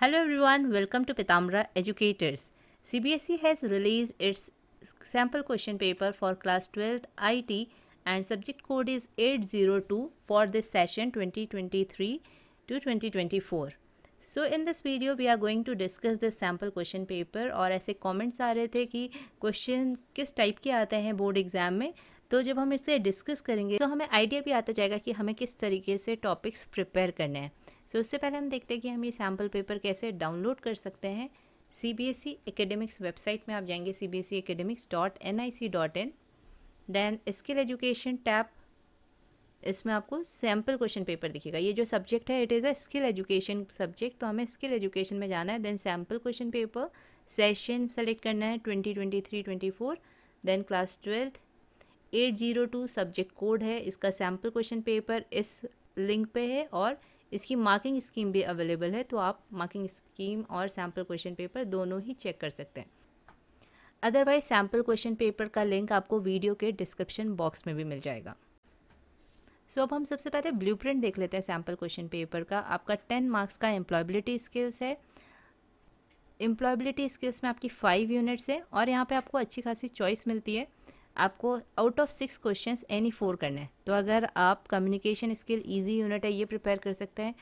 Hello everyone, welcome to Pitamra Educators. CBSE has released its sample question paper for class 12th IT and subject code is 802 for this session 2023 to 2024. So in this video we are going to discuss this sample question paper और ऐसे comments आ रहे थे कि question किस type के आते हैं board exam में तो जब हम इसे डिस्कस करेंगे तो हमें आइडिया भी आता जाएगा कि हमें किस तरीके से टॉपिक्स प्रिपेयर करने हैं सो so, उससे पहले हम देखते हैं कि हम ये सैम्पल पेपर कैसे डाउनलोड कर सकते हैं C B S E academics website में आप जाएंगे C B S E academics dot N I C dot in then skill education tab इसमें आपको सैम्पल क्वेश्चन पेपर दिखेगा ये जो सब्जेक्ट है it is a skill education subject तो हमें स्किल एजुकेशन में जाना है then sample question paper session select करना है twenty twenty three twenty four then class twelfth eight zero two subject code है इसका सैम्पल क्वेश्चन पेपर इस लिंक पे है और इसकी मार्किंग स्कीम भी अवेलेबल है तो आप मार्किंग स्कीम और सैम्पल क्वेश्चन पेपर दोनों ही चेक कर सकते हैं अदरवाइज सैम्पल क्वेश्चन पेपर का लिंक आपको वीडियो के डिस्क्रिप्शन बॉक्स में भी मिल जाएगा सो so, अब हम सबसे पहले ब्लूप्रिंट देख लेते हैं सैम्पल क्वेश्चन पेपर का आपका टेन मार्क्स का एम्प्लॉयबिलिटी स्किल्स है एम्प्लॉयबिलिटी स्किल्स में आपकी फाइव यूनिट्स है और यहाँ पे आपको अच्छी खासी चॉइस मिलती है आपको out of six question any four करना है तो अगर आप कम्युनिकेशन स्किल ईजी यूनिट है ये प्रिपेयर कर सकते हैं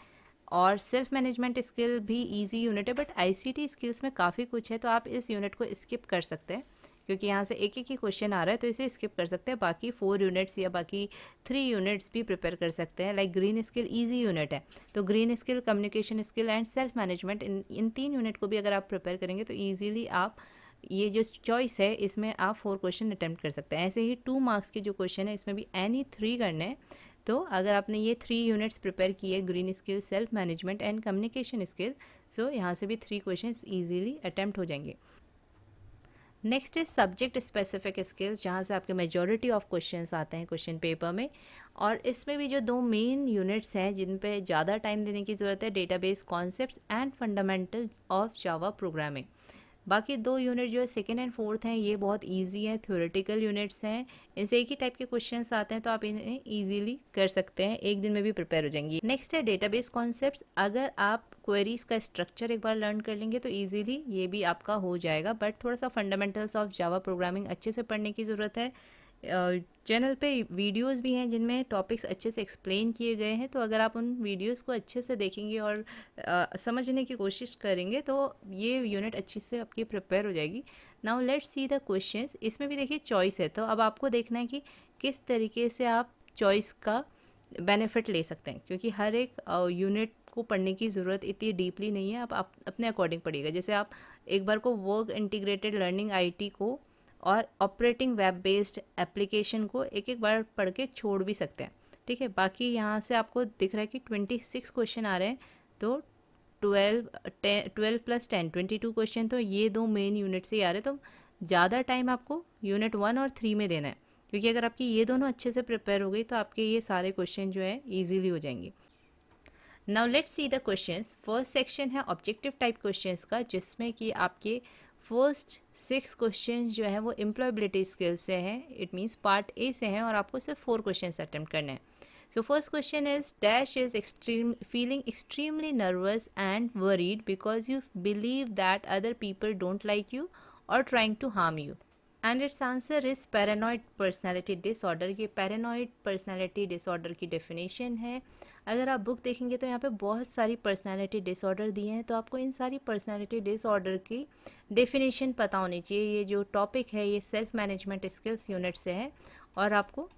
और सेल्फ मैनेजमेंट स्किल भी ईजी यूनिट है बट आईसीटी स्किल्स में काफ़ी कुछ है तो आप इस यूनिट को स्किप कर सकते हैं क्योंकि यहाँ से एक एक ही क्वेश्चन आ रहा है तो इसे स्किप कर सकते हैं बाकी फोर यूनिट्स या बाकी थ्री यूनिट्स भी प्रिपेयर कर सकते हैं like green skill easy unit है तो green skill communication skill and self management इन इन तीन यूनिट को भी अगर आप प्रिपेयर करेंगे तो ईजीली आप ये जो चॉइस है इसमें आप फोर क्वेश्चन अटैम्प्ट कर सकते हैं ऐसे ही टू मार्क्स के जो क्वेश्चन है इसमें भी एनी थ्री करने हैं तो अगर आपने ये थ्री यूनिट्स प्रिपेयर किए green skill self management and communication skill so यहाँ से भी थ्री क्वेश्चन ईजिली अटैम्प्ट हो जाएंगे next is subject specific skills जहाँ से आपके मेजोरिटी ऑफ क्वेश्चंस आते हैं क्वेश्चन पेपर में और इसमें भी जो दो मेन यूनिट्स हैं जिन पे ज़्यादा टाइम देने की ज़रूरत है database concepts and fundamental of Java programming बाकी दो यूनिट जो है सेकेंड एंड फोर्थ हैं ये बहुत ईजी है थ्योरेटिकल यूनिट्स हैं इनसे एक ही टाइप के क्वेश्चन आते हैं तो आप इन्हें ईजिली कर सकते हैं एक दिन में भी प्रिपेयर हो जाएंगे नेक्स्ट है डेटाबेस कॉन्सेप्ट अगर आप क्वेरीज का स्ट्रक्चर एक बार लर्न कर लेंगे तो ईजिली ये भी आपका हो जाएगा बट थोड़ा सा फंडामेंटल्स ऑफ जावा प्रोग्रामिंग अच्छे से पढ़ने की ज़रूरत है चैनल पे वीडियोस भी हैं जिनमें टॉपिक्स अच्छे से एक्सप्लेन किए गए हैं तो अगर आप उन वीडियोस को अच्छे से देखेंगे और आ, समझने की कोशिश करेंगे तो ये यूनिट अच्छी से आपकी प्रिपेयर हो जाएगी now let's see the question इसमें भी देखिए चॉइस है तो अब आपको देखना है कि किस तरीके से आप चॉइस का बेनिफिट ले सकते हैं क्योंकि हर एक यूनिट को पढ़ने की ज़रूरत इतनी डीपली नहीं है आप, आप अपने अकॉर्डिंग पढ़िएगा जैसे आप एक बार को वर्क इंटीग्रेटेड लर्निंग आईटी को और ऑपरेटिंग वेब बेस्ड एप्लीकेशन को एक एक बार पढ़ के छोड़ भी सकते हैं ठीक है बाकी यहाँ से आपको दिख रहा है कि ट्वेंटी सिक्स क्वेश्चन आ रहे हैं तो twelve ten twelve plus ten twenty two question तो ये दो मेन यूनिट से ही आ रहे हैं तो ज़्यादा टाइम आपको यूनिट वन और थ्री में देना है क्योंकि अगर आपकी ये दोनों अच्छे से प्रिपेयर हो गई तो आपके ये सारे क्वेश्चन जो है ईजिली हो जाएंगे now let's see the questions first section है ऑब्जेक्टिव टाइप क्वेश्चंस का जिसमें कि आपके फर्स्ट सिक्स क्वेश्चन जो है वो एम्प्लॉयबिलिटी स्किल से है इट मीन्स पार्ट ए से हैं और आपको सिर्फ फोर क्वेश्चन अटैम्प्ट करने हैं so first question is dash is extreme feeling extremely nervous and worried because you believe that other people don't like you or trying to harm you and its answer is paranoid personality disorder ये paranoid personality disorder की definition है अगर आप book देखेंगे तो यहाँ पे बहुत सारी पर्सनैलिटी डिसऑर्डर दिए हैं तो आपको इन सारी पर्सनैलिटी डिसऑर्डर की डेफिनेशन पता होनी चाहिए ये जो टॉपिक है ये सेल्फ मैनेजमेंट स्किल्स यूनिट से है और आपको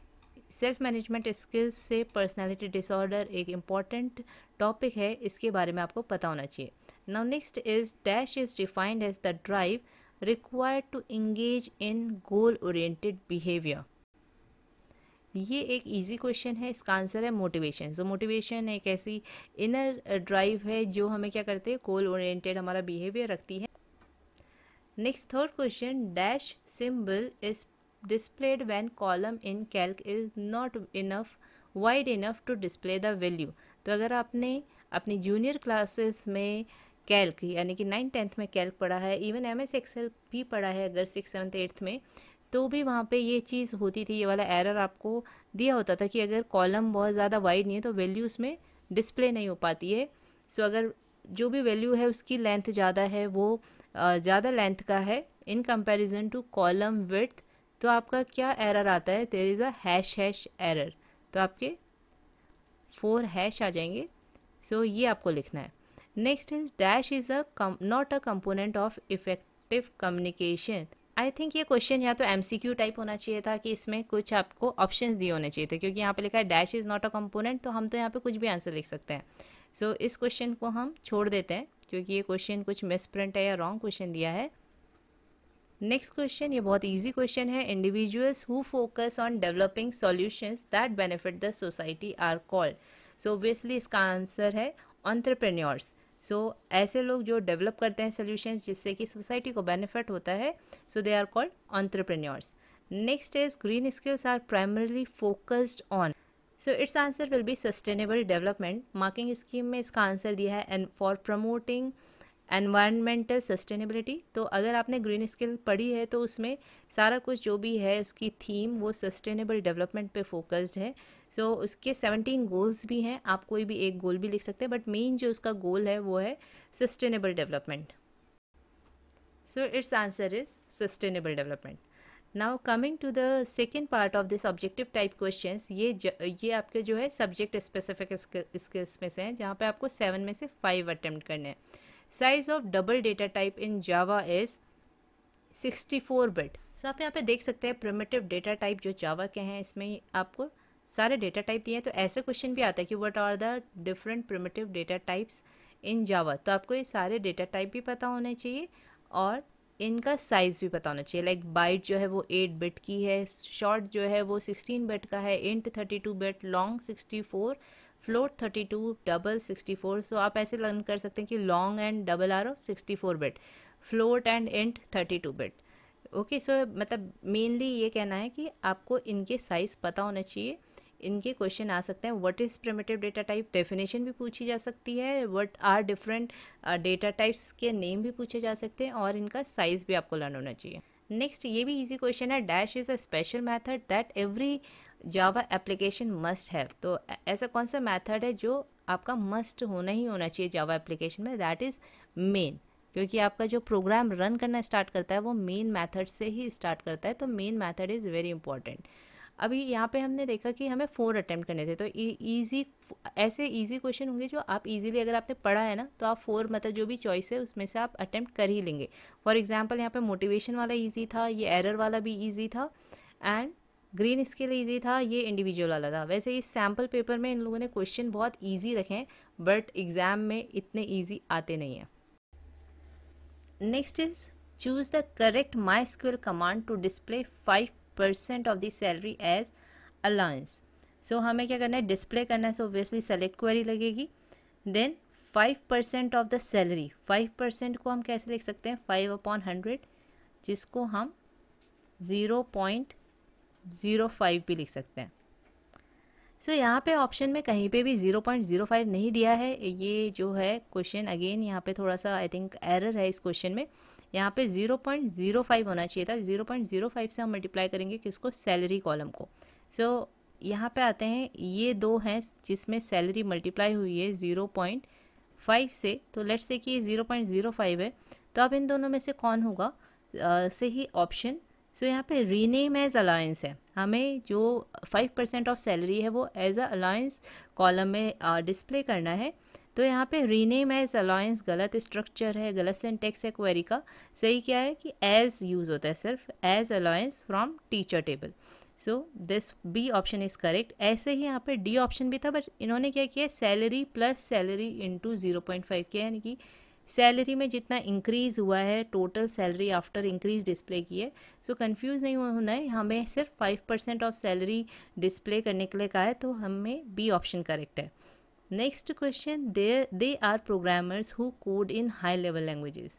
सेल्फ मैनेजमेंट स्किल्स से पर्सनैलिटी डिसऑर्डर एक इम्पॉर्टेंट टॉपिक है इसके बारे में आपको पता होना चाहिए now next is dash is defined as the drive required to engage in goal oriented behaviour ये एक इजी क्वेश्चन है इसका आंसर है मोटिवेशन सो मोटिवेशन एक ऐसी इनर ड्राइव है जो हमें क्या करते हैं गोल ओरिएंटेड हमारा बिहेवियर रखती है next third question dash symbol is displayed when column in Calc is not enough wide enough to display the value तो अगर आपने अपनी जूनियर क्लासेस में कैल्क यानी कि नाइन टेंथ में कैल्क पढ़ा है इवन एम एस एक्सेल भी पढ़ा है अगर सिक्स सेवन्थ एट्थ में तो भी वहाँ पे ये चीज़ होती थी ये वाला एरर आपको दिया होता था कि अगर कॉलम बहुत ज़्यादा वाइड नहीं है तो वैल्यू उसमें डिस्प्ले नहीं हो पाती है सो अगर जो भी वैल्यू है उसकी लेंथ ज़्यादा है वो ज़्यादा लेंथ का है in comparison to column width तो आपका क्या एरर आता है there is a hash hash error तो आपके फोर हैश आ जाएंगे सो so, ये आपको लिखना है next is dash is a not a component of effective communication I think ये क्वेश्चन या तो एम टाइप होना चाहिए था कि इसमें कुछ आपको ऑप्शंस दिए होने चाहिए थे क्योंकि यहाँ पे लिखा है dash is not a component तो हम तो यहाँ पे कुछ भी आंसर लिख सकते हैं सो so, इस क्वेश्चन को हम छोड़ देते हैं क्योंकि ये क्वेश्चन कुछ मिसप्रिंट है या रॉन्ग क्वेश्चन दिया है नेक्स्ट क्वेश्चन ये बहुत इजी क्वेश्चन है individuals who focus on developing solutions that benefit the society are called so obviously इसका आंसर है ऑन्ट्रप्रेन्योर्स सो so, ऐसे लोग जो डेवलप करते हैं सोल्यूशन जिससे कि सोसाइटी को बेनिफिट होता है so they are called entrepreneurs next is green skills are primarily focused on so its answer will be sustainable development marking scheme में इसका आंसर दिया है and for promoting environmental sustainability तो अगर आपने ग्रीन स्किल पढ़ी है तो उसमें सारा कुछ जो भी है उसकी थीम वो सस्टेनेबल डेवलपमेंट पे फोकस्ड है सो so, उसके सेवनटीन गोल्स भी हैं आप कोई भी एक गोल भी लिख सकते हैं बट मेन जो उसका गोल है वो है sustainable development so its answer is sustainable development now coming to the second part of this objective type question ये ये आपके जो है सब्जेक्ट स्पेसिफिक स्किल्स में से हैं जहाँ पे आपको सेवन में से फाइव अटैम्प्ट करने हैं size of double data type in Java is 64 bit so आप यहाँ पे देख सकते हैं प्रमेटिव डेटा टाइप जो जावा के हैं इसमें आपको सारे डेटा टाइप दिए हैं तो ऐसे क्वेश्चन भी आता है कि what are the different primitive data types in Java तो आपको ये सारे डेटा टाइप भी पता होने चाहिए और इनका साइज़ भी पता होना चाहिए लाइक बाइट जो है वो एट बिट की है शॉर्ट जो है वो सिक्सटीन बिट का है int thirty two bit long sixty four float thirty two double sixty four so आप ऐसे लर्न कर सकते हैं कि long and double are of sixty four bit float and and thirty two bit okay so मतलब mainly ये कहना है कि आपको इनके साइज़ पता होना चाहिए इनके क्वेश्चन आ सकते हैं what is primitive data type definition भी पूछी जा सकती है what are different data types के नेम भी पूछे जा सकते हैं और इनका साइज़ भी आपको लर्न होना चाहिए नेक्स्ट ये भी इजी क्वेश्चन है dash is a special method that every Java application must have तो ऐसा कौन सा मेथड है जो आपका मस्ट होना ही होना चाहिए जावा एप्लीकेशन में दैट इज़ मेन क्योंकि आपका जो प्रोग्राम रन करना स्टार्ट करता है वो मेन मेथड से ही स्टार्ट करता है तो main method is very important अभी यहाँ पे हमने देखा कि हमें फोर अटैम्प्ट करने थे तो ईजी ऐसे ईजी क्वेश्चन होंगे जो आप इजीली अगर आपने पढ़ा है ना तो आप फोर मतलब जो भी चॉइस है उसमें से आप अटैम्प्ट कर ही लेंगे फॉर एग्जाम्पल यहाँ पे मोटिवेशन वाला ईजी था ये एरर वाला भी ईजी था एंड ग्रीन इसके लिए ईजी था ये इंडिविजुअल वाला था वैसे इस सैम्पल पेपर में इन लोगों ने क्वेश्चन बहुत ईजी रखे हैं बट एग्ज़ाम में इतने ईजी आते नहीं हैं next is choose the correct MySQL command to display five percent of the salary as allowance so हमें क्या करना है डिस्प्ले करना है सो ऑब्वियसली सेलेक्ट क्वेरी लगेगी then five percent of the salary five percent को हम कैसे लिख सकते हैं फाइव अपॉन हंड्रेड जिसको हम ज़ीरो पॉइंट ज़ीरो फाइव भी लिख सकते हैं सो so, यहाँ पे ऑप्शन में कहीं पे भी ज़ीरो पॉइंट ज़ीरो फाइव नहीं दिया है ये जो है क्वेश्चन अगेन यहाँ पे थोड़ा सा आई थिंक एरर है इस क्वेश्चन में यहाँ पे ज़ीरो पॉइंट ज़ीरो फाइव होना चाहिए था ज़ीरो पॉइंट ज़ीरो फाइव से हम मल्टीप्लाई करेंगे किसको सैलरी कॉलम को सो so, यहाँ पे आते हैं ये दो हैं जिसमें सैलरी मल्टीप्लाई हुई है ज़ीरो पॉइंट फाइव से तो लेट्स से कि ये ज़ीरो पॉइंट ज़ीरो फाइव है तो अब इन दोनों में से कौन होगा से ही ऑप्शन सो so, यहाँ पे रीनेम एज अलायंस है हमें जो फाइव परसेंट ऑफ सैलरी है वो एज अ अलायंस कॉलम में डिस्प्ले करना है तो यहाँ पे रीनेम एज अलायंस गलत स्ट्रक्चर है गलत सेंटेक्स है क्वेरी का सही क्या है कि एज यूज़ होता है सिर्फ as allowance from teacher table so this B option is correct ऐसे ही यहाँ पे डी ऑप्शन भी था बट इन्होंने क्या किया salary plus salary into zero point five किया यानी कि सैलरी में जितना इंक्रीज़ हुआ है total salary after increase display की है सो कंफ्यूज नहीं होना है हमें सिर्फ five percent of salary display करने के लिए कहा है तो हमें बी ऑप्शन करेक्ट है next question they they are programmers who code in high level languages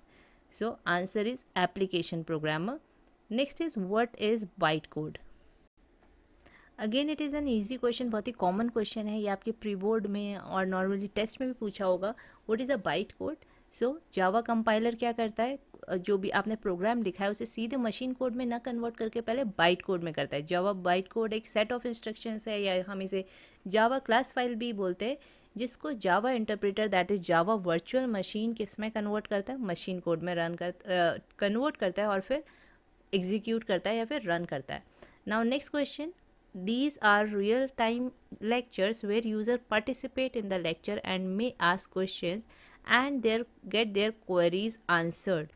so answer is application programmer next is what is byte code again it is an easy question बहुत ही common question है ये आपके pre board में और normally test में भी पूछा होगा what is a byte code so Java compiler क्या करता है जो भी आपने प्रोग्राम लिखा है उसे सीधे मशीन कोड में ना कन्वर्ट करके पहले बाइट कोड में करता है जावा बाइट कोड एक सेट ऑफ इंस्ट्रक्शंस है या हम इसे जावा क्लास फाइल भी बोलते हैं जिसको Java interpreter that is Java virtual machine किस में कन्वर्ट करता है मशीन कोड में रन कर कन्वर्ट करता है और फिर एग्जीक्यूट करता है या फिर रन करता है now next question these are real time lectures where user participate in the lecture and may ask question and there get their queries answered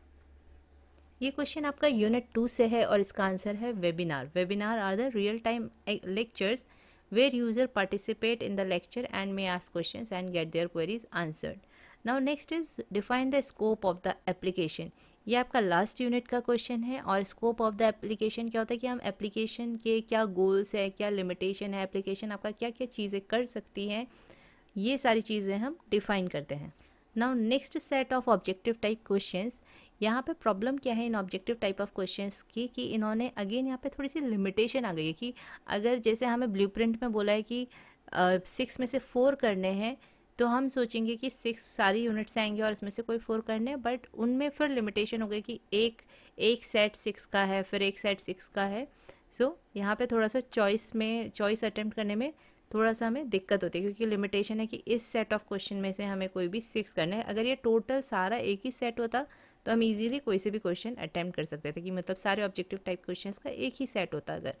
ये क्वेश्चन आपका यूनिट टू से है और इसका आंसर है webinar webinar are the real time lectures where user participate in the lecture and may ask question and get their queries answered now next is define the scope of the application ये आपका last unit का question है और scope of the application क्या होता है कि हम एप्लीकेशन के क्या गोल्स है क्या लिमिटेशन है एप्लीकेशन आपका क्या क्या चीज़ें कर सकती हैं ये सारी चीज़ें हम डिफ़ाइन करते हैं now next set of objective type questions यहाँ पे प्रॉब्लम क्या है in objective type of questions की कि इन्होंने अगेन यहाँ पे थोड़ी सी लिमिटेशन आ गई है कि अगर जैसे हमें प्रिंट में बोला है कि सिक्स uh, में से फोर करने हैं तो हम सोचेंगे कि सिक्स सारी यूनिट्स आएंगे और इसमें से कोई फोर करने हैं बट उनमें फिर लिमिटेशन हो गई कि एक एक सेट सिक्स का है फिर एक सेट सिक्स का है सो so, यहाँ पे थोड़ा सा चॉइस में चॉइस अटेम्प्ट करने में थोड़ा सा हमें दिक्कत होती है क्योंकि लिमिटेशन है कि इस सेट ऑफ क्वेश्चन में से हमें कोई भी सिक्स करना है अगर ये टोटल सारा एक ही सेट होता तो हम इजीली कोई से भी क्वेश्चन अटैम्प्ट कर सकते थे कि मतलब सारे ऑब्जेक्टिव टाइप क्वेश्चन का एक ही सेट होता अगर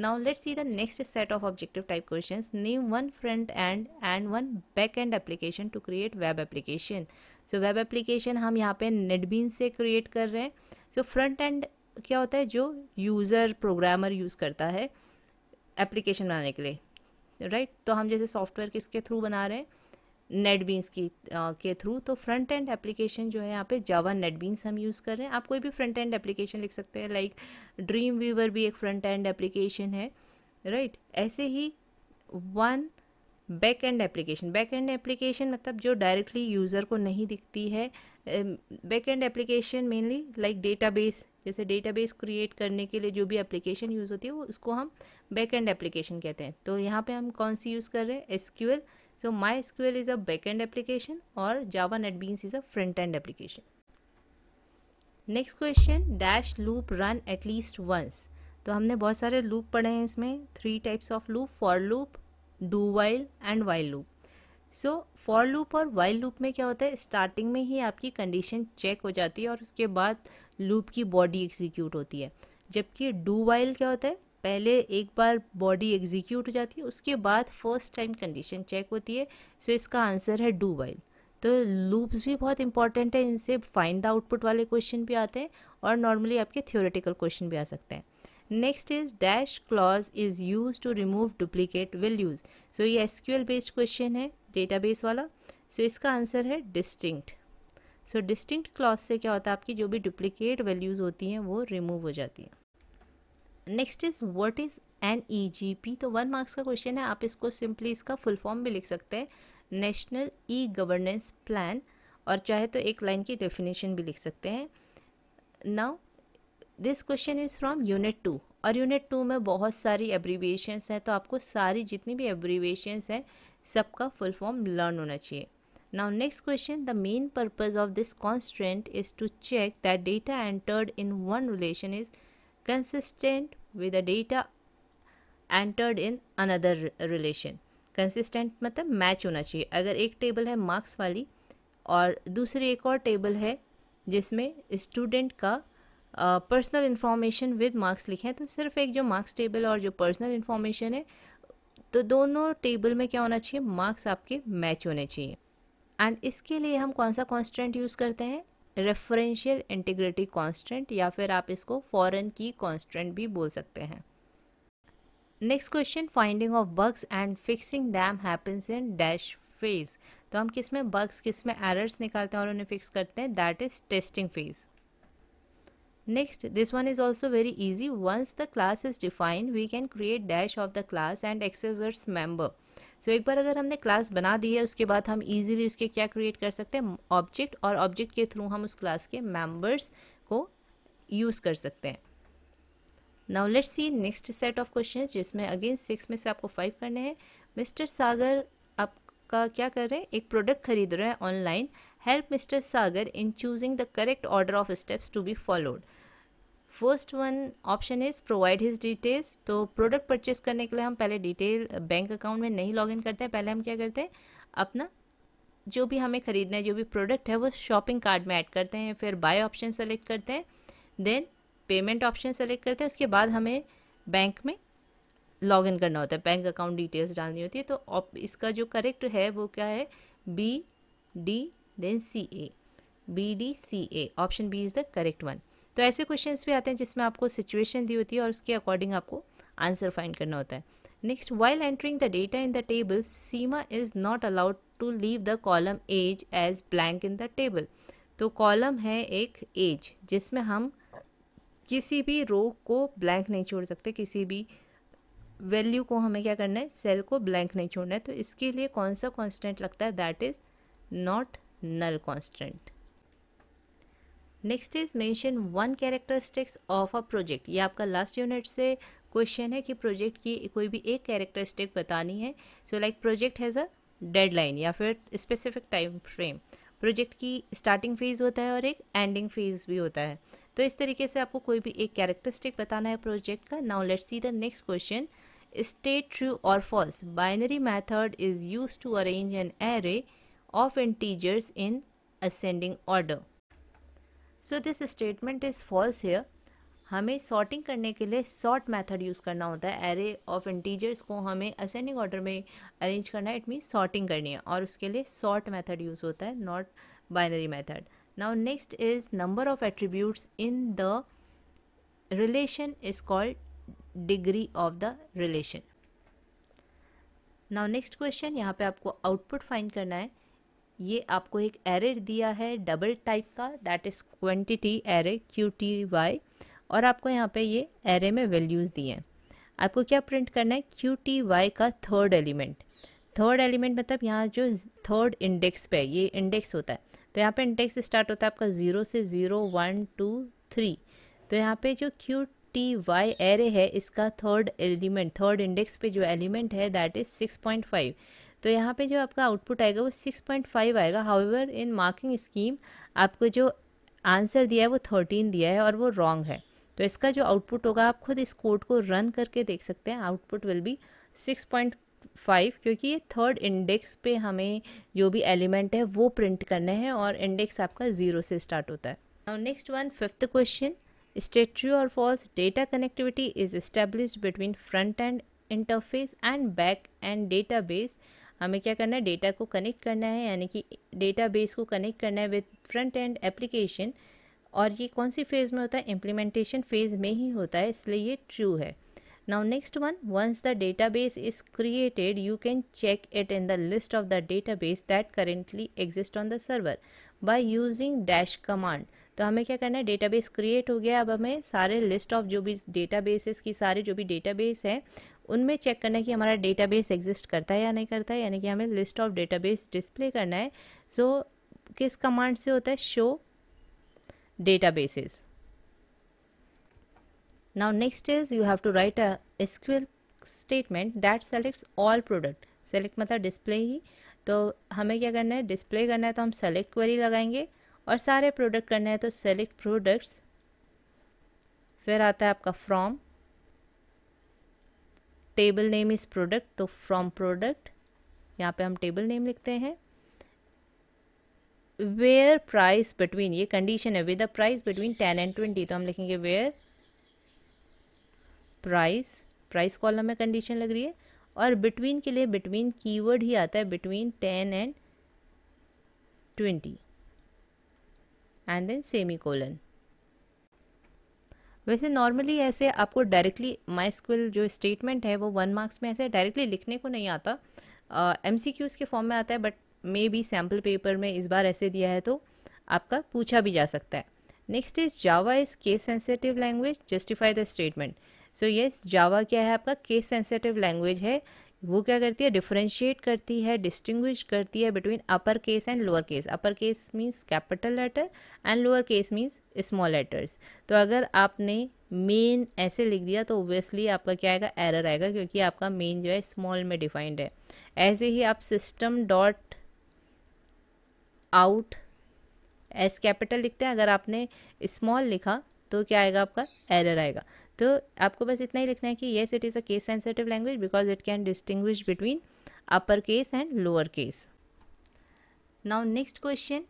now let see the next set of objective type question name one front end and one back end application to create web application so web application हम यहाँ पे नेटबीन से क्रिएट कर रहे हैं सो फ्रंट एंड क्या होता है जो यूज़र प्रोग्रामर यूज़ करता है एप्लीकेशन बनाने के लिए राइट तो हम जैसे सॉफ्टवेयर किसके थ्रू बना रहे हैं नेटबीन्स की आ, के थ्रू तो फ्रंट एंड एप्लीकेशन जो है यहाँ पे जावा नेटबीन्स हम यूज़ कर रहे हैं आप कोई भी फ्रंट एंड एप्लीकेशन लिख सकते हैं लाइक ड्रीम वीवर भी एक फ्रंट एंड एप्लीकेशन है राइट ऐसे ही one back end application back end application मतलब जो डायरेक्टली यूज़र को नहीं दिखती है backend application mainly like database जैसे डेटाबेस क्रिएट करने के लिए जो भी एप्लीकेशन यूज़ होती है वो उसको हम बैकएंड एप्लीकेशन कहते हैं तो यहाँ पे हम कौन सी यूज़ कर रहे हैं also MySQL is a backend application और Java NetBeans is a front end application next question dash loop run at least once तो हमने बहुत सारे लूप पढ़े हैं इसमें three types of loop for loop do while and while loop so for loop और while loop में क्या होता है स्टार्टिंग में ही आपकी कंडीशन चेक हो जाती है और उसके बाद लूप की बॉडी एग्जीक्यूट होती है जबकि डू वाइल क्या होता है पहले एक बार बॉडी एग्जीक्यूट हो जाती है उसके बाद फर्स्ट टाइम कंडीशन चेक होती है सो so इसका आंसर है डू वाइल तो लूप्स भी बहुत इंपॉर्टेंट है इनसे फाइंड द आउटपुट वाले क्वेश्चन भी आते हैं और नॉर्मली आपके थियोरेटिकल क्वेश्चन भी आ सकते हैं next is dash clause is use to remove duplicate values so ये एसक्यूएल बेस्ड क्वेश्चन है डेटाबेस वाला सो so, इसका आंसर है डिस्टिंक्ट सो डिस्टिंक्ट क्लॉज से क्या होता है आपकी जो भी डुप्लीकेट वैल्यूज़ होती हैं वो रिमूव हो जाती हैं next is what is an E G P तो वन मार्क्स का क्वेश्चन है आप इसको सिंपली इसका फुल फॉर्म भी लिख सकते हैं नेशनल ई गवर्नेंस प्लान और चाहे तो एक लाइन की डेफिनेशन भी लिख सकते हैं now this question is from unit two और यूनिट टू में बहुत सारी एब्रीविएशंस हैं तो आपको सारी जितनी भी एब्रीविएशन हैं सबका फुल फॉर्म लर्न होना चाहिए now next question the main purpose of this constant is to check that data entered in one relation is consistent with the data entered in another relation consistent मतलब match होना चाहिए अगर एक table है marks वाली और दूसरी एक और टेबल है जिसमें स्टूडेंट का पर्सनल इंफॉर्मेशन विद मार्क्स लिखे हैं तो सिर्फ एक जो मार्क्स टेबल और जो पर्सनल इंफॉर्मेशन है तो दोनों टेबल में क्या होना चाहिए मार्क्स आपके मैच होने चाहिए एंड इसके लिए हम कौन सा कॉन्स्टेंट यूज़ करते हैं रेफरेंशियल इंटीग्रिटी कॉन्स्टेंट या फिर आप इसको फॉरेन की कॉन्स्टेंट भी बोल सकते हैं next question finding of bugs and fixing them happens in dash phase तो हम किस में बग्स किस में एरर्स निकालते हैं और उन्हें फिक्स करते हैं that is testing phase Next, this one is also very easy. Once the class is defined, we can create dash of the class and access its member. So so, एक बार अगर हमने class बना दी है उसके बाद हम इजीली उसके क्या क्रिएट कर सकते हैं ऑब्जेक्ट और ऑब्जेक्ट के थ्रू हम उस क्लास के मेंबर्स को यूज़ कर सकते हैं now let's see next set of questions जिसमें अगेन सिक्स में से आपको फाइव करने हैं मिस्टर सागर आपका क्या कर रहे हैं एक प्रोडक्ट खरीद रहे हैं online help mister Sagar in choosing the correct order of steps to be followed first one option is provide his details तो प्रोडक्ट परचेस करने के लिए हम पहले डिटेल बैंक अकाउंट में नहीं लॉगिन करते हैं पहले हम क्या करते हैं अपना जो भी हमें ख़रीदना है जो भी प्रोडक्ट है वो शॉपिंग कार्ड में ऐड करते हैं फिर बाय ऑप्शन सेलेक्ट करते हैं देन पेमेंट ऑप्शन सेलेक्ट करते हैं उसके बाद हमें बैंक में लॉग इन करना होता है बैंक अकाउंट डिटेल्स डालनी होती है तो इसका जो करेक्ट है वो क्या है B D then C A B D C A option B is the correct one तो ऐसे क्वेश्चंस भी आते हैं जिसमें आपको सिचुएशन दी होती है और उसके अकॉर्डिंग आपको आंसर फाइंड करना होता है next while entering the data in the table Seema is not allowed to leave the column as as blank in the table तो कॉलम है एक एज जिसमें हम किसी भी रो को ब्लैंक नहीं छोड़ सकते किसी भी वैल्यू को हमें क्या करना है सेल को ब्लैंक नहीं छोड़ना है तो इसके लिए कौन सा कांस्टेंट लगता है that is not null constant next is mention one characteristics of a project ये आपका लास्ट यूनिट से क्वेश्चन है कि प्रोजेक्ट की कोई भी एक कैरेक्टरिस्टिक बतानी है so like project has a deadline या फिर स्पेसिफिक टाइम फ्रेम प्रोजेक्ट की स्टार्टिंग फेज़ होता है और एक एंडिंग फेज़ भी होता है तो इस तरीके से आपको कोई भी एक कैरेक्टरिस्टिक बताना है प्रोजेक्ट का now let's see the next question state true और false binary method is use to arrange an array of integers in ascending order so this statement is false here हमें सॉर्टिंग करने के लिए sort method use करना होता है array of integers को हमें असेंडिंग ऑर्डर में अरेंज करना है इट मीन सॉर्टिंग करनी है और उसके लिए सॉर्ट मेथड यूज़ होता है not binary method now next is number of attributes in the relation is called degree of the relation now next question यहाँ पे आपको आउटपुट फाइंड करना है ये आपको एक एरे दिया है डबल टाइप का that is quantity array Q T Y और आपको यहाँ पे ये एरे में वैल्यूज़ दिए हैं आपको क्या प्रिंट करना है क्यू टी वाई का थर्ड एलिमेंट थर्ड एलिमेंट मतलब यहाँ जो थर्ड इंडेक्स पे ये इंडेक्स होता है तो यहाँ पे इंडेक्स स्टार्ट होता है आपका ज़ीरो से ज़ीरो वन टू थ्री तो यहाँ पे जो क्यू टी वाई एरे है इसका थर्ड एलिमेंट थर्ड इंडेक्स पे जो एलिमेंट है that is six point five तो यहाँ पे जो आपका आउटपुट आएगा वो सिक्स पॉइंट फाइव आएगा हाउएवर इन मार्किंग स्कीम आपको जो आंसर दिया है वो थर्टीन दिया है और वो रॉन्ग है तो इसका जो आउटपुट होगा आप खुद इस कोड को रन करके देख सकते हैं output will be six point five क्योंकि ये थर्ड इंडेक्स पे हमें जो भी एलिमेंट है वो प्रिंट करने हैं और इंडेक्स आपका ज़ीरो से स्टार्ट होता है next one fifth question state true और false data connectivity is establish between front end interface and back end data base हमें क्या करना है डेटा को कनेक्ट करना है यानी कि डेटाबेस को कनेक्ट करना है विद फ्रंट एंड एप्लीकेशन और ये कौन सी फेज़ में होता है इम्प्लीमेंटेशन फेज़ में ही होता है इसलिए ये ट्रू है one once the data base is created you can check it in the list of the data base that currently exist on the server by using dash command तो हमें क्या करना है डेटाबेस क्रिएट हो गया अब हमें सारे लिस्ट ऑफ जो भी डेटाबेसेस की सारे जो भी डेटाबेस हैं उनमें चेक करना है कि हमारा डेटा बेस एग्जिस्ट करता है या नहीं करता है यानी कि हमें list of data base display करना है सो so, किस कमांड से होता है show data databases now next is you have to write a SQL statement that selects all product select मतलब डिस्प्ले ही तो हमें क्या करना है डिस्प्ले करना है तो हम सेलेक्ट क्वेरी लगाएंगे और सारे प्रोडक्ट करना है तो सेलेक्ट प्रोडक्ट्स फिर आता है आपका from table name is product तो फ्रॉम प्रोडक्ट यहाँ पे हम टेबल नेम लिखते हैं वेयर प्राइस बिटवीन ये कंडीशन है with the price between ten and twenty तो हम लिखेंगे वेयर प्राइस प्राइस कॉलम में कंडीशन लग रही है और बिटवीन के लिए बिटवीन कीवर्ड ही आता है between ten and twenty and then semi colon वैसे नॉर्मली ऐसे आपको डायरेक्टली माई स्कूल जो स्टेटमेंट है वो वन मार्क्स में ऐसे डायरेक्टली लिखने को नहीं आता एम सी क्यूज़ के फॉर्म में आता है but may be sample paper में इस बार ऐसे दिया है तो आपका पूछा भी जा सकता है next is Java is case sensitive language justify the statement so yes Java क्या है आपका केस सेंसिटिव लैंग्वेज है वो क्या करती है डिफ्रेंशिएट करती है डिस्टिंग्विश करती है between upper case and lower case upper case means capital letter and lower case means small letters तो अगर आपने मेन ऐसे लिख दिया तो ओबियसली आपका क्या आएगा एरर आएगा क्योंकि आपका मेन जो है स्मॉल में डिफाइंड है ऐसे ही आप system dot out S capital लिखते हैं अगर आपने स्मॉल लिखा तो क्या आएगा आपका एरर आएगा तो आपको बस इतना ही लिखना है कि yes it is a case sensitive language because it can distinguish between upper case and lower case now next question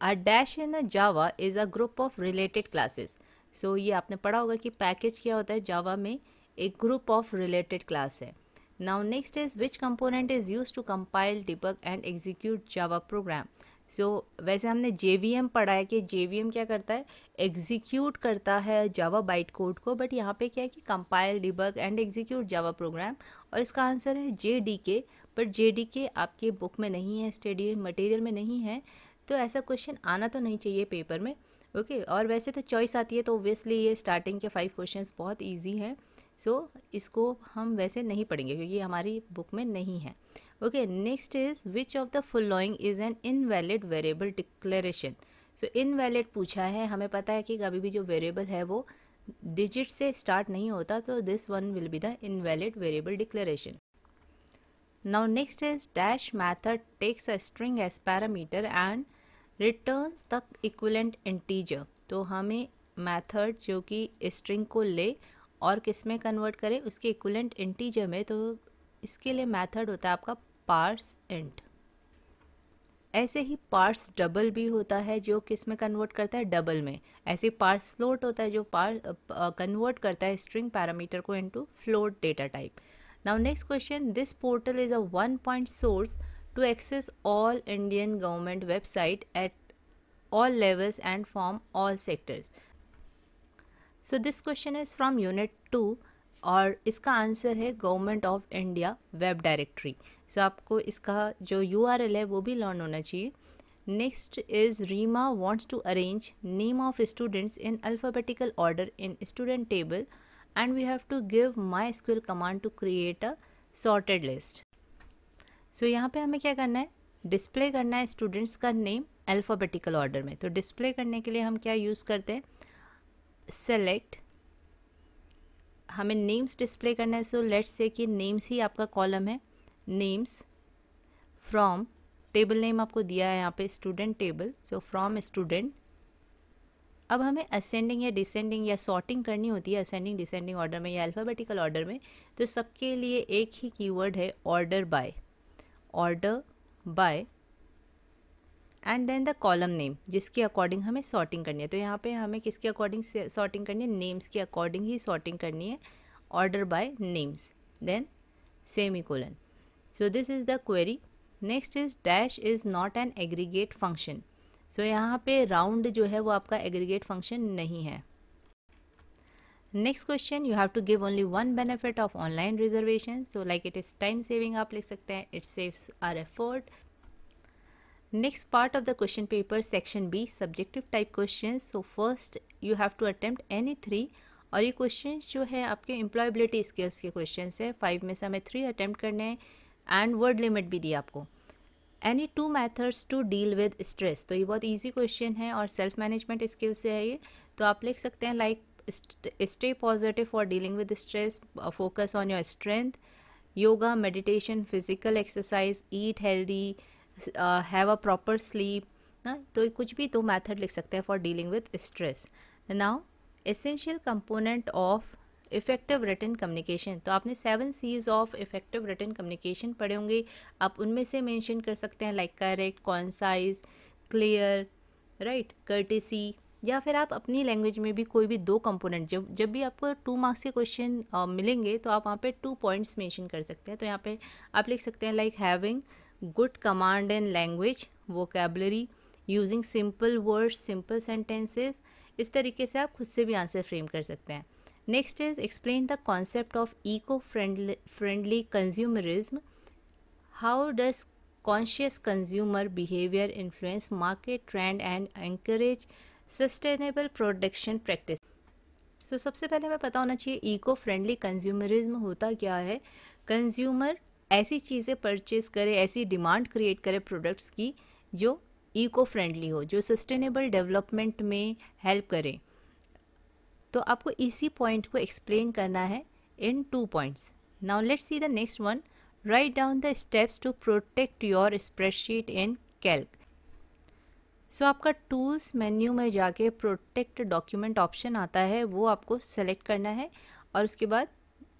a dash in a Java is a group of related classes so ये आपने पढ़ा होगा कि package क्या होता है Java में एक ग्रुप ऑफ रिलेटेड क्लास है now next is which component is use to compile debug and execute Java program so so, वैसे हमने जे पढ़ा है कि जे क्या करता है एग्जीक्यूट करता है जावा बाइट कोड को बट यहाँ पे क्या है कि compile debug and execute Java program और इसका आंसर है जे बट जे आपके बुक में नहीं है स्टडी मटेरियल में नहीं है तो ऐसा क्वेश्चन आना तो नहीं चाहिए पेपर में ओके okay, और वैसे तो चॉइस आती है तो ओबियसली ये स्टार्टिंग के फाइव क्वेश्चंस बहुत इजी हैं सो so, इसको हम वैसे नहीं पढ़ेंगे क्योंकि हमारी बुक में नहीं है okay next is which of the following is an invalid variable declaration so invalid पूछा है हमें पता है कि कभी भी जो वेरिएबल है वो डिजिट से स्टार्ट नहीं होता तो this one will be the invalid variable declaration now next is dash method takes a string as parameter and return the equivalent integer तो हमें मैथड जो कि स्ट्रिंग को ले और किस में कन्वर्ट करे उसके इक्वलेंट इंटीजर में तो इसके लिए मेथड होता है आपका पार्स इंट ऐसे ही पार्स डबल भी होता है जो किस में कन्वर्ट करता है डबल में ऐसे पार्स फ्लोट होता है जो पार कन्वर्ट uh, करता है स्ट्रिंग पैरामीटर को into float data type now next question this portal is a one point source to access all Indian government website at all levels and from all sectors so this question is from unit two और इसका answer है government of India web directory so आपको इसका जो you है वो भी learn होना चाहिए next is Reema wants to arrange name of students in alphabetical order in student table and we have to give MySQL command to create a sorted list so यहाँ पे हमें क्या करना है डिस्प्ले करना है स्टूडेंट्स का नेम अल्फ़ाबेटिकल ऑर्डर में तो डिस्प्ले करने के लिए हम क्या यूज़ करते हैं सेलेक्ट हमें नेम्स डिस्प्ले करना है सो लेट्स से कि नेम्स ही आपका कॉलम है नेम्स फ्रॉम टेबल नेम आपको दिया है यहाँ पे student table so from student अब हमें असेंडिंग या डिसेंडिंग या सॉर्टिंग करनी होती है असेंडिंग डिसेंडिंग ऑर्डर में या अल्फ़ाबेटिकल ऑर्डर में तो सबके लिए एक ही कीवर्ड है order by order by and then the column name जिसके अकॉर्डिंग हमें सॉर्टिंग करनी है तो यहाँ पे हमें किसके अकॉर्डिंग सॉर्टिंग करनी है नेम्स के अकॉर्डिंग ही सॉर्टिंग करनी है order by names then semi semicolon so this is the query next is dash is not an aggregate function so यहाँ पे राउंड जो है वो आपका एग्रीगेट फंक्शन नहीं है next question you have to give only one benefit of online reservation so like it is time saving आप लिख सकते हैं it saves our effort next part of the question paper section B subjective type question so first you have to attempt any three और ये question जो है आपके employability skills के क्वेश्चन है फाइव में से हमें थ्री अटैम्प्ट करने हैं एंड वर्ड लिमिट भी दी आपको any two methods to deal with stress तो ये बहुत ईजी क्वेश्चन है और सेल्फ मैनेजमेंट स्किल्स से है ये तो आप लिख सकते हैं like stay positive for dealing with stress focus on your strength yoga meditation physical exercise eat healthy have a proper sleep ना तो कुछ भी दो मैथड लिख सकते हैं for dealing with stress now essential component of effective written communication तो आपने seven Cs of effective written communication पढ़े होंगे आप उनमें से मैंशन कर सकते हैं like correct concise clear right courtesy या फिर आप अपनी लैंग्वेज में भी कोई भी दो कंपोनेंट जब जब भी आपको टू मार्क्स के क्वेश्चन uh, मिलेंगे तो आप वहाँ पे टू पॉइंट्स मेंशन कर सकते हैं तो यहाँ पे आप लिख सकते हैं like having good command in language vocabulary using simple words simple sentences इस तरीके से आप खुद से भी आंसर फ्रेम कर सकते हैं next is explain the concept of eco friendly friendly consumerism how does conscious consumer behaviour influence market trend and encourage sustainable production practice so सबसे पहले हमें पता होना चाहिए इको फ्रेंडली कंज्यूमरिज्म होता क्या है कंज्यूमर ऐसी चीज़ें परचेज़ करें ऐसी डिमांड क्रिएट करें प्रोडक्ट्स की जो इको फ्रेंडली हो जो सस्टेनेबल डेवलपमेंट में हेल्प करे तो आपको इसी पॉइंट को एक्सप्लेन करना है in two points now let's see the next one write down the steps to protect your spreadsheet in Calc so आपका टूल्स मेन्यू में जाके प्रोटेक्ट डॉक्यूमेंट ऑप्शन आता है वो आपको सेलेक्ट करना है और उसके बाद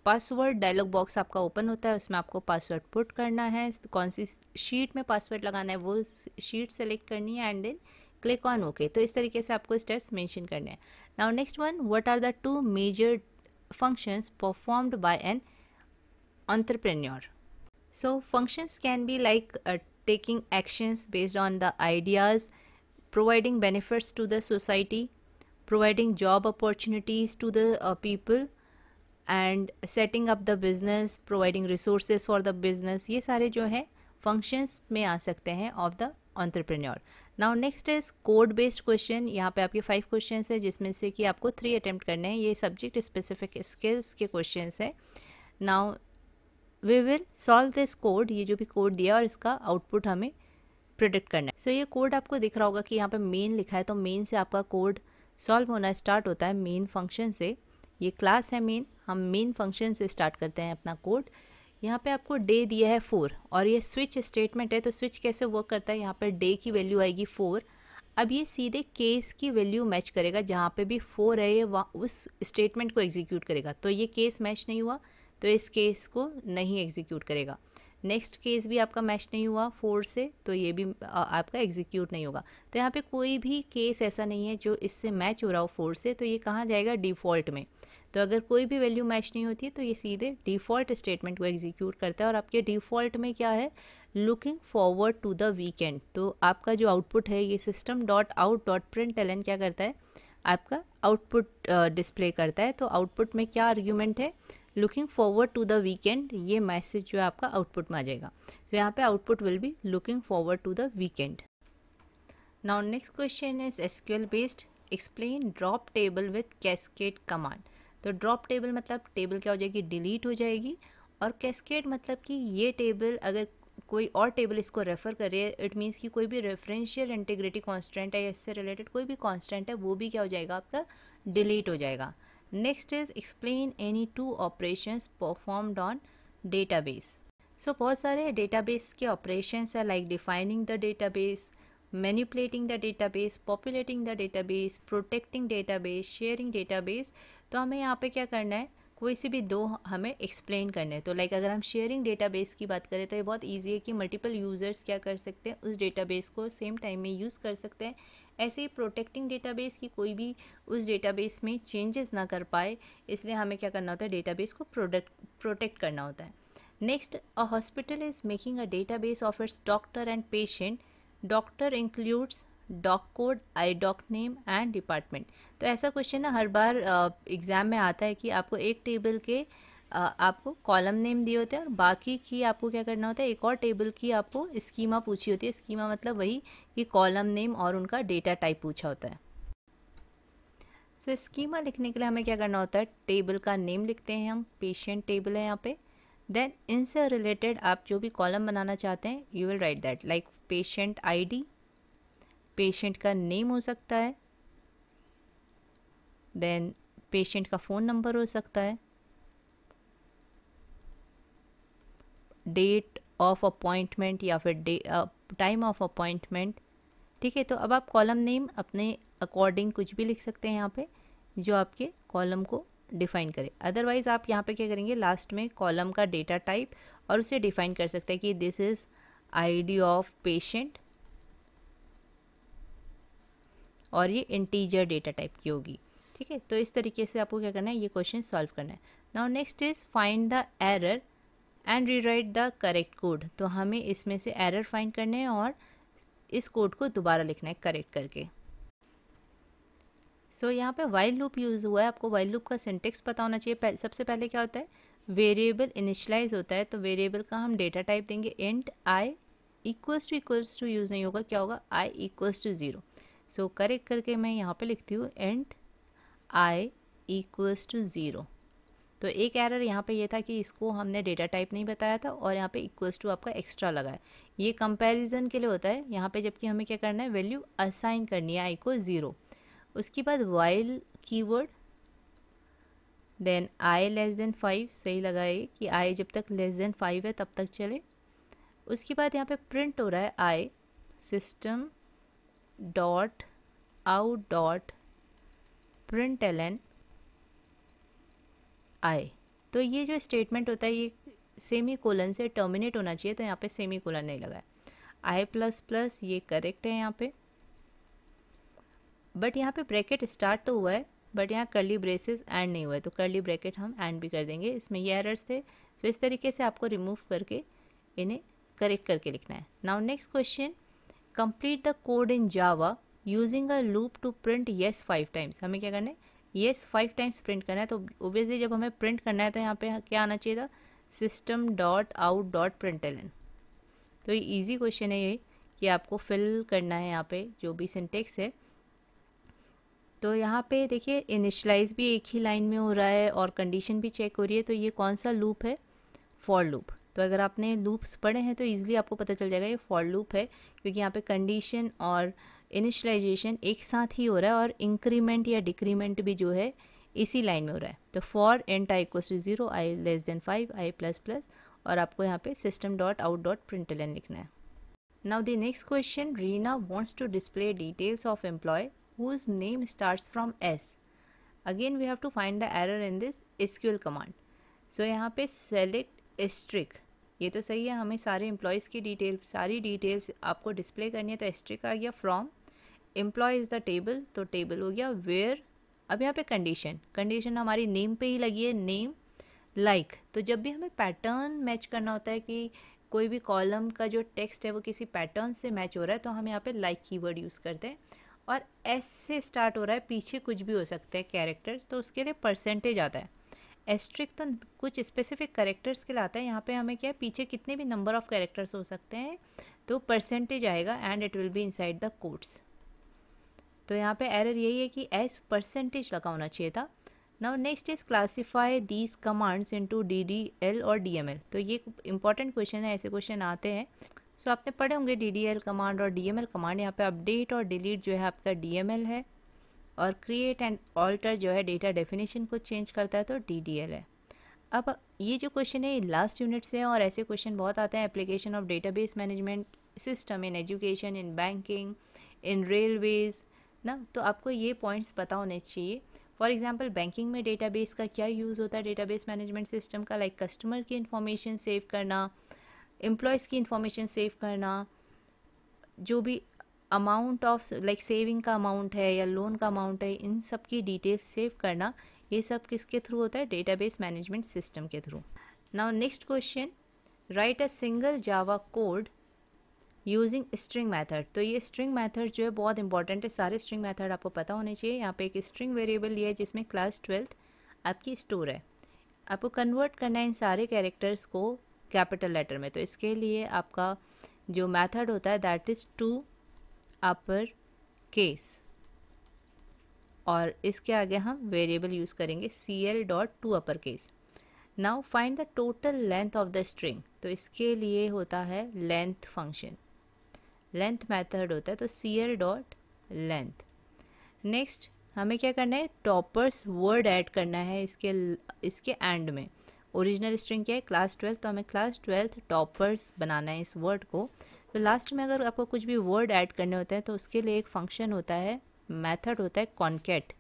पासवर्ड डायलॉग बॉक्स आपका ओपन होता है उसमें आपको पासवर्ड पुट करना है कौन सी शीट में पासवर्ड लगाना है वो शीट सेलेक्ट करनी है and then click on okay तो इस तरीके से आपको स्टेप्स मेंशन करने हैं now next one what are the two major functions performed by an entrepreneur so functions can be like taking actions based on the ideas providing benefits to the society providing job opportunities to the people and setting up the business providing resources for the business ये सारे जो हैं functions में आ सकते हैं of the entrepreneur now next is code based question यहाँ पे आपके फाइव क्वेश्चन है जिसमें से कि आपको थ्री अटैम्प्ट करने हैं ये सब्जेक्ट स्पेसिफिक स्किल्स के क्वेश्चन है now we will solve this code ये जो भी कोड दिया और इसका आउटपुट हमें प्रोडिक्ट करना है सो so, ये कोड आपको दिख रहा होगा कि यहाँ पे मेन लिखा है तो मेन से आपका कोड सॉल्व होना स्टार्ट होता है मेन फंक्शन से ये क्लास है मेन हम मेन फंक्शन से स्टार्ट करते हैं अपना कोड यहाँ पे आपको डे दिया है फोर और ये स्विच स्टेटमेंट है तो स्विच कैसे वर्क करता है यहाँ पर डे की वैल्यू आएगी फोर अब ये सीधे केस की वैल्यू मैच करेगा जहाँ पे भी फोर है ये उस स्टेटमेंट को एग्जीक्यूट करेगा तो ये केस मैच नहीं हुआ तो इस केस को नहीं एग्जीक्यूट करेगा नेक्स्ट केस भी आपका मैच नहीं हुआ फोर से तो ये भी आपका एग्जीक्यूट नहीं होगा तो यहाँ पे कोई भी केस ऐसा नहीं है जो इससे मैच हो रहा हो फोर से तो ये कहाँ जाएगा डिफ़ॉल्ट में तो अगर कोई भी वैल्यू मैच नहीं होती तो ये सीधे डिफ़ॉल्ट स्टेटमेंट को एग्जीक्यूट करता है और आपके डिफ़ॉल्ट में क्या है looking forward to the weekend तो आपका जो आउटपुट है ये system dot out dot println क्या करता है आपका आउटपुट डिस्प्ले करता है तो आउटपुट में क्या आर्ग्यूमेंट है looking forward to the weekend ये मैसेज जो है आपका आउटपुट में आ जाएगा तो यहाँ पे output will be looking forward to the weekend now next question is SQL based explain drop table with cascade command तो ड्रॉप टेबल मतलब टेबल क्या हो जाएगी डिलीट हो जाएगी और कैस्केड मतलब कि ये टेबल अगर कोई और टेबल इसको रेफ़र कर रही है इट मीन्स कि कोई भी रेफरेंशियल इंटीग्रिटी कांस्टेंट है या इससे रिलेटेड कोई भी कांस्टेंट है वो भी क्या हो जाएगा आपका डिलीट हो जाएगा next is explain any two operations performed on database so बहुत सारे डेटाबेस के ऑपरेशंस है like defining the database populating the data database protecting database sharing database तो हमें यहाँ पे क्या करना है कोई से भी दो हमें एक्सप्लेन करने हैं तो लाइक अगर हम शेयरिंग डेटाबेस की बात करें तो ये बहुत इजी है कि मल्टीपल यूज़र्स क्या कर सकते हैं उस डेटाबेस को सेम टाइम में यूज़ कर सकते हैं ऐसे ही प्रोटेक्टिंग डेटाबेस की कोई भी उस डेटाबेस में चेंजेस ना कर पाए इसलिए हमें क्या करना होता है डेटाबेस को प्रोडक्ट प्रोटेक्ट करना होता है next a hospital is making a database of its doctor and patient doctor includes doc code I doc name and department तो ऐसा क्वेश्चन ना हर बार एग्ज़ाम में आता है कि आपको एक टेबल के आ, आपको कॉलम नेम दिए होते हैं और बाकी की आपको क्या करना होता है एक और टेबल की आपको स्कीमा पूछी होती है स्कीमा मतलब वही कि कॉलम नेम और उनका डेटा टाइप पूछा होता है सो so, स्कीमा लिखने के लिए हमें क्या करना होता है टेबल का नेम लिखते हैं हम पेशेंट टेबल है यहाँ पे देन इनसे रिलेटेड आप जो भी कॉलम बनाना चाहते हैं you will write that like patient ID patient का नेम हो सकता है देन पेशेंट का फ़ोन नंबर हो सकता है डेट ऑफ अपॉइंटमेंट या फिर डे टाइम ऑफ अपॉइंटमेंट ठीक है तो अब आप कॉलम नेम अपने अकॉर्डिंग कुछ भी लिख सकते हैं यहाँ पे जो आपके कॉलम को डिफाइन करें अदरवाइज़ आप यहाँ पे क्या करेंगे लास्ट में कॉलम का डेटा टाइप और उसे डिफाइन कर सकते हैं कि this is ID of patient और ये इंटीजर डेटा टाइप की होगी ठीक है तो इस तरीके से आपको क्या करना है ये क्वेश्चन सॉल्व करना है now next is find the error and rewrite the correct code तो हमें इसमें से एरर फाइंड करने है और इस कोड को दोबारा लिखना है करेक्ट करके सो so, यहाँ पे वाइल लूप यूज़ हुआ है आपको वाइल लूप का सिंटेक्स पता होना चाहिए सबसे पहले क्या होता है वेरिएबल इनिशलाइज होता है तो वेरिएबल का हम डेटा टाइप देंगे int I equals to equals to use नहीं होगा क्या होगा I equals to zero so correct करके मैं यहाँ पे लिखती हूँ int I equals to zero तो एक एरर यहाँ पे ये था कि इसको हमने डेटा टाइप नहीं बताया था और यहाँ पे इक्वल्स टू आपका एक्स्ट्रा लगा है ये कंपैरिजन के लिए होता है यहाँ पे जबकि हमें क्या करना है वैल्यू असाइन करनी है आई को ज़ीरो उसके बाद while keyword then I less than five सही लगा ये कि आई जब तक लेस देन फाइव है तब तक चले उसके बाद यहाँ पे प्रिंट हो रहा है I system dot out dot println I तो ये जो स्टेटमेंट होता है ये सेमी कोलन से टर्मिनेट होना चाहिए तो यहाँ पे सेमी कोलन नहीं लगाया आई प्लस प्लस ये करेक्ट है यहाँ पे बट यहाँ पे ब्रैकेट स्टार्ट तो हुआ है बट यहाँ करली ब्रेसेस एंड नहीं हुआ है तो करली ब्रैकेट हम एंड भी कर देंगे इसमें ये एरर्स थे तो इस तरीके से आपको रिमूव करके इन्हें करेक्ट करके लिखना है now next question complete the code in Java using a loop to print yes five times हमें क्या करना है येस फाइव टाइम्स प्रिंट करना है तो ओबियसली जब हमें प्रिंट करना है तो यहाँ पे क्या आना चाहिए था system dot out dot println तो ये ईजी क्वेश्चन है ये कि आपको फिल करना है यहाँ पे जो भी सिंटेक्स है तो यहाँ पे देखिए इनिशलाइज भी एक ही लाइन में हो रहा है और कंडीशन भी चेक हो रही है तो ये कौन सा लूप है फॉर लूप तो अगर आपने लूप्स पढ़े हैं तो ईज़िली आपको पता चल जाएगा ये फॉर लूप है क्योंकि यहाँ पे कंडीशन और इनिशलाइजेशन एक साथ ही हो रहा है और इंक्रीमेंट या डिक्रीमेंट भी जो है इसी लाइन में हो रहा है तो for and I equal to zero I less than five I plus plus और आपको यहाँ पे system dot out dot print लिखना है now the next question Reena wants to display details of employee whose name starts from S. Again, we have to find the error in this SQL command. So यहाँ पे select asterisk ये तो सही है हमें सारे एम्प्लॉयज़ की डिटेल सारी डिटेल्स आपको डिस्प्ले करनी है तो स्ट्रिक आ गया from employee is the table तो टेबल हो गया वेयर अब यहाँ पे कंडीशन कंडीशन हमारी नेम पे ही लगी है नेम लाइक like. तो जब भी हमें पैटर्न मैच करना होता है कि कोई भी कॉलम का जो टेक्स्ट है वो किसी पैटर्न से मैच हो रहा है तो हम यहाँ पे लाइक कीवर्ड यूज़ करते हैं और एस से स्टार्ट हो रहा है पीछे कुछ भी हो सकता है कैरेक्टर्स तो उसके लिए परसेंटेज आता है एस्ट्रिक तो कुछ स्पेसिफिक करेक्टर्स के लिए है यहाँ पे हमें क्या है पीछे कितने भी नंबर ऑफ़ कैरेक्टर्स हो सकते हैं तो परसेंटेज आएगा and it will be inside the quotes तो यहाँ पे एरर यही है कि एस परसेंटेज लगा होना चाहिए था now next is classify these commands into D D L और डी एम एल तो ये इंपॉर्टेंट क्वेश्चन है ऐसे क्वेश्चन आते हैं सो तो आपने पढ़े होंगे डी डी एल कमांड और डी एम एल कमांड यहाँ पे अपडेट और डिलीट जो है आपका डी एम एल है और क्रिएट एंड ऑल्टर जो है डेटा डेफिनेशन को चेंज करता है तो डी डी एल है अब ये जो क्वेश्चन है लास्ट यूनिट से है और ऐसे क्वेश्चन बहुत आते हैं application of data database management system in education in banking in railways ना तो आपको ये पॉइंट्स पता होने चाहिए फॉर एग्जाम्पल बैंकिंग में डेटाबेस का क्या यूज़ होता है डेटाबेस मैनेजमेंट सिस्टम का लाइक कस्टमर की इन्फॉर्मेशन सेव करना एम्प्लॉयज़ की इंफॉर्मेशन सेव करना जो भी अमाउंट ऑफ लाइक सेविंग का अमाउंट है या लोन का अमाउंट है इन सब की डिटेल्स सेव करना ये सब किसके थ्रू होता है डेटाबेस मैनेजमेंट सिस्टम के through now next question write a single Java code using string method तो ये स्ट्रिंग मैथड जो है बहुत इंपॉर्टेंट है सारे स्ट्रिंग मैथड आपको पता होने चाहिए यहाँ पे एक स्ट्रिंग वेरिएबल लिया है जिसमें क्लास ट्वेल्थ आपकी स्टोर है आपको कन्वर्ट करना है इन सारे कैरेक्टर्स को कैपिटल लेटर में तो इसके लिए आपका जो मेथड होता है that is to upper case और इसके आगे हम वेरिएबल यूज़ करेंगे C L dot to upper case now find the total length of the string तो इसके लिए होता है लेंथ फंक्शन लेंथ मेथड होता है तो C L dot length next हमें क्या करना है टॉपर्स वर्ड ऐड करना है इसके इसके एंड में ओरिजिनल स्ट्रिंग क्या है क्लास ट्वेल्थ तो हमें क्लास ट्वेल्थ टॉपर्स बनाना है इस वर्ड को तो लास्ट में अगर आपको कुछ भी वर्ड ऐड करने होते हैं तो उसके लिए एक फंक्शन होता है मेथड होता है कॉन्केट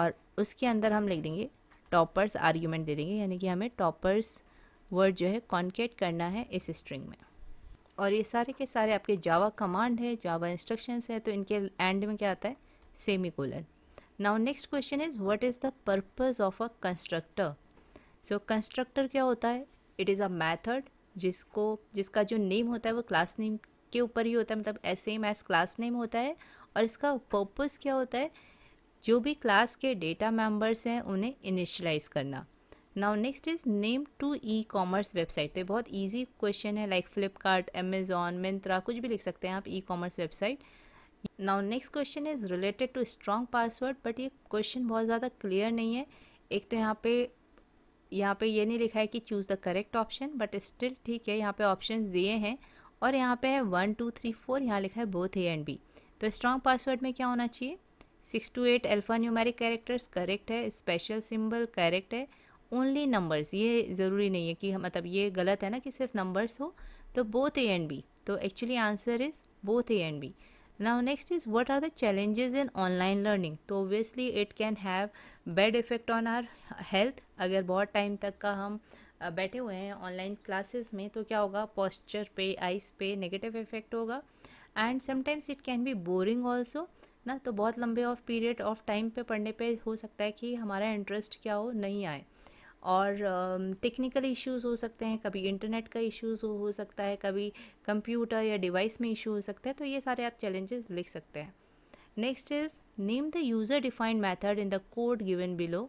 और उसके अंदर हम लिख देंगे टॉपर्स आर्ग्यूमेंट दे देंगे यानी कि हमें टॉपर्स वर्ड जो है कॉन्केट करना है इस स्ट्रिंग में और ये सारे के सारे आपके जावा कमांड है जावा इंस्ट्रक्शंस है तो इनके एंड में क्या आता है semicolon now next question is what is the purpose of a constructor so constructor क्या होता है इट इज़ अ मैथड जिसको जिसका जो नेम होता है वो क्लास नेम के ऊपर ही होता है मतलब एम एस क्लास नेम होता है और इसका पर्पस क्या होता है जो भी क्लास के डेटा मेंबर्स हैं उन्हें इनिशलाइज करना now next is name two e commerce website तो बहुत ईजी क्वेश्चन है लाइक फ्लिपकार्ट अमेजोन मिंत्रा कुछ भी लिख सकते हैं आप e commerce website now next question is related to strong password but ये क्वेश्चन बहुत ज़्यादा क्लियर नहीं है एक तो यहाँ पे यहाँ पे ये नहीं लिखा है कि choose the correct option but still ठीक है यहाँ पे ऑप्शंस दिए हैं और यहाँ पे है वन टू थ्री फोर यहाँ लिखा है बोथ ए एंड बी तो स्ट्रॉन्ग पासवर्ड में क्या होना चाहिए six to eight alpha numeric characters correct है स्पेशल सिम्बल करेक्ट है ओनली नंबर्स ये ज़रूरी नहीं है कि मतलब ये गलत है ना कि सिर्फ नंबर्स हो तो बोथ ए एंड बी तो actually answer is both A and B now next is what are the challenges in online learning तो obviously it can have bad effect on our health अगर बहुत time तक का हम बैठे हुए हैं ऑनलाइन क्लासेस में तो क्या होगा पॉस्चर पे आइस पे नेगेटिव इफेक्ट होगा and sometimes it can be boring also ना तो बहुत लंबे ऑफ पीरियड ऑफ टाइम पे पढ़ने पे हो सकता है कि हमारा इंटरेस्ट क्या हो नहीं आए और टेक्निकल इश्यूज़ हो सकते हैं कभी इंटरनेट का इश्यूज़ हो, हो सकता है कभी कंप्यूटर या डिवाइस में इशू हो सकता है तो ये सारे आप चैलेंजेस लिख सकते हैं next is name the user defined method in the code given below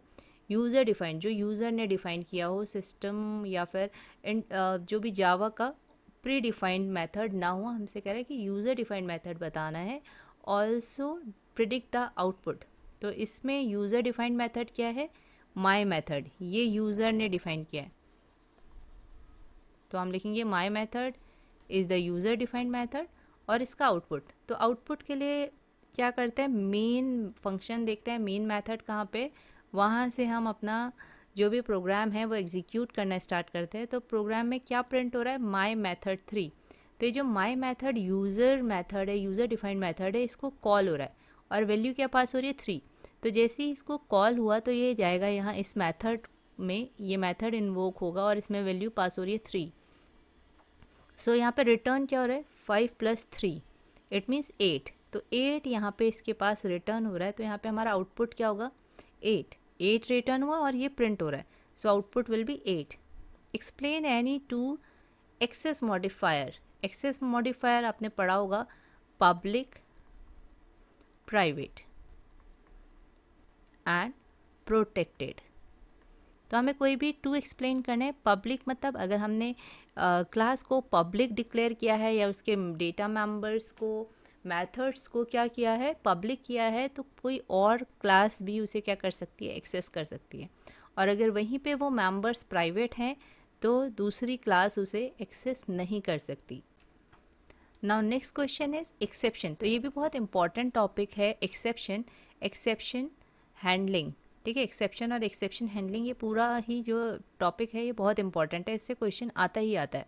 user defined जो यूज़र ने डिफाइन किया हो सिस्टम या फिर जो भी जावा का प्री डिफाइंड मैथड ना हो हमसे कह रहा है कि यूज़र डिफाइंड मैथड बताना है ऑल्सो प्रिडिक्ट द आउटपुट तो इसमें यूज़र डिफाइंड मैथड क्या है माई मैथड ये यूज़र ने डिफाइन किया है तो हम लिखेंगे my method is the user defined method और इसका आउटपुट तो आउटपुट के लिए क्या करते हैं मेन फंक्शन देखते हैं मेन मैथड कहाँ पर वहाँ से हम अपना जो भी प्रोग्राम है वो एग्जीक्यूट करना स्टार्ट करते हैं तो प्रोग्राम में क्या प्रिंट हो रहा है माई मैथड थ्री तो ये जो माई मैथड यूज़र मैथड है यूज़र डिफाइंड मैथड है इसको कॉल हो रहा है और वैल्यू क्या पास हो रही है थ्री तो जैसे ही इसको कॉल हुआ तो ये जाएगा यहाँ इस मैथड में ये मैथड इन्वोक होगा और इसमें वैल्यू पास हो रही है थ्री सो यहाँ पे रिटर्न क्या हो रहा है five plus three it means eight तो एट यहाँ पे इसके पास रिटर्न हो रहा है तो यहाँ पे हमारा आउटपुट क्या होगा एट एट रिटर्न हुआ और ये प्रिंट हो रहा है so output will be eight explain any two access modifier access modifier आपने पढ़ा होगा पब्लिक प्राइवेट एंड प्रोटेक्टेड तो हमें कोई भी टू एक्सप्लेन करना है पब्लिक मतलब अगर हमने क्लास uh, को पब्लिक डिक्लेयर किया है या उसके डेटा मेंबर्स को मेथड्स को क्या किया है पब्लिक किया है तो कोई और क्लास भी उसे क्या कर सकती है एक्सेस कर सकती है और अगर वहीं पे वो मेंबर्स प्राइवेट हैं तो दूसरी क्लास उसे एक्सेस नहीं कर सकती now next question is exception तो ये भी बहुत इंपॉर्टेंट टॉपिक है एक्सेप्शन एक्सेप्शन हैंडलिंग ठीक है एक्सेप्शन और एक्सेप्शन हैंडलिंग ये पूरा ही जो टॉपिक है ये बहुत इंपॉर्टेंट है इससे क्वेश्चन आता ही आता है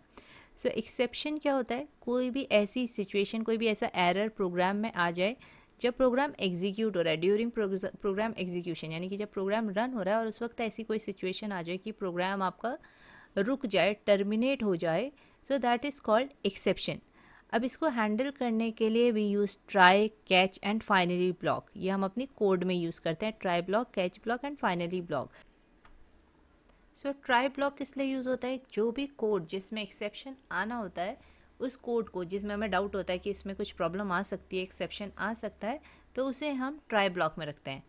सो so, एक्सेप्शन क्या होता है कोई भी ऐसी सिचुएशन कोई भी ऐसा एरर प्रोग्राम में आ जाए जब प्रोग्राम एग्जीक्यूट हो रहा है ड्यूरिंग प्रोग्राम एग्जीक्यूशन यानी कि जब प्रोग्राम रन हो रहा है और उस वक्त ऐसी कोई सिचुएशन आ जाए कि प्रोग्राम आपका रुक जाए टर्मिनेट हो जाए so that is called exception अब इसको हैंडल करने के लिए we use try catch and finally block ये हम अपनी कोड में यूज़ करते हैं try block catch block and finally block so try block इसलिए यूज़ होता है जो भी कोड जिसमें एक्सेप्शन आना होता है उस कोड को जिसमें हमें डाउट होता है कि इसमें कुछ प्रॉब्लम आ सकती है एक्सेप्शन आ सकता है तो उसे हम ट्राई ब्लॉक में रखते हैं